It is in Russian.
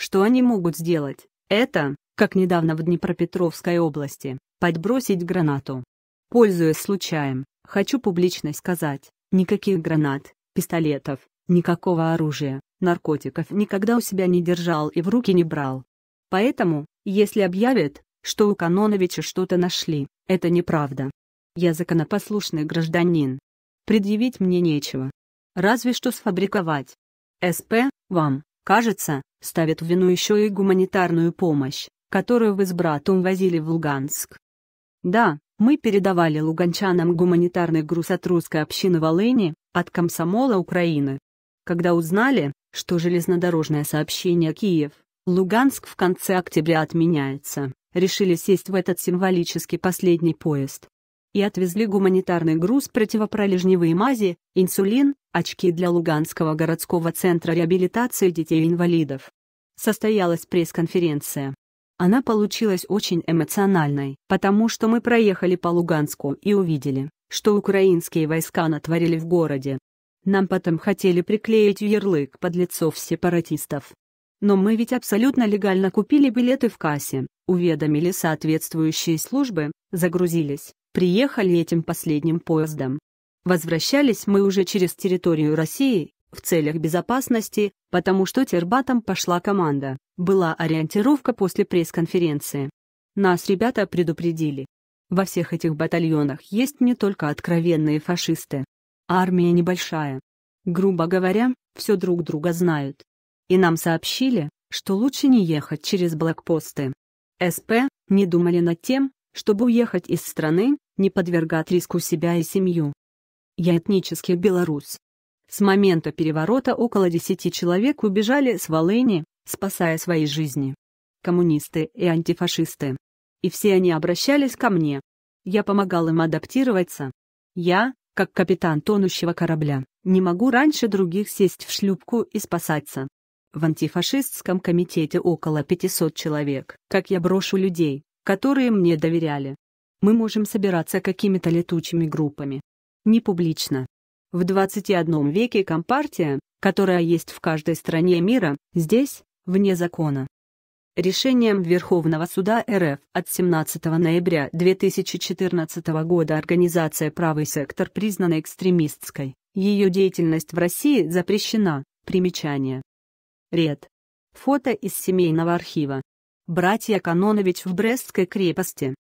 Что они могут сделать? Это, как недавно в Днепропетровской области, подбросить гранату. Пользуясь случаем, хочу публично сказать, никаких гранат, пистолетов, никакого оружия, наркотиков никогда у себя не держал и в руки не брал. Поэтому, если объявят, что у Каноновича что-то нашли, это неправда. Я законопослушный гражданин. Предъявить мне нечего. Разве что сфабриковать. СП, вам, кажется, ставят в вину еще и гуманитарную помощь, которую вы с братом возили в Луганск. Да, мы передавали луганчанам гуманитарный груз от русской общины Волыни, от комсомола Украины. Когда узнали, что железнодорожное сообщение Киев, Луганск в конце октября отменяется, решили сесть в этот символический последний поезд. И отвезли гуманитарный груз противопролежневые мази, инсулин, очки для Луганского городского центра реабилитации детей-инвалидов. Состоялась пресс-конференция. Она получилась очень эмоциональной, потому что мы проехали по Луганску и увидели, что украинские войска натворили в городе. Нам потом хотели приклеить ярлык под лицов сепаратистов. Но мы ведь абсолютно легально купили билеты в кассе, уведомили соответствующие службы, загрузились, приехали этим последним поездом, Возвращались мы уже через территорию России в целях безопасности, потому что тербатом пошла команда. Была ориентировка после пресс-конференции. Нас ребята предупредили. Во всех этих батальонах есть не только откровенные фашисты. Армия небольшая. Грубо говоря, все друг друга знают. И нам сообщили, что лучше не ехать через блокпосты. СП не думали над тем, чтобы уехать из страны, не подвергать риску себя и семью. Я этнический белорус. С момента переворота около 10 человек убежали с Волыни, спасая свои жизни. Коммунисты и антифашисты. И все они обращались ко мне. Я помогал им адаптироваться. Я, как капитан тонущего корабля, не могу раньше других сесть в шлюпку и спасаться. В антифашистском комитете около 500 человек, как я брошу людей, которые мне доверяли. Мы можем собираться какими-то летучими группами, не публично. В 21 веке компартия, которая есть в каждой стране мира, здесь, вне закона. Решением Верховного суда РФ от 17 ноября 2014 года организация «Правый сектор» признана экстремистской. Ее деятельность в России запрещена. Примечание. Ред. Фото из семейного архива. Братья Канонович в Брестской крепости.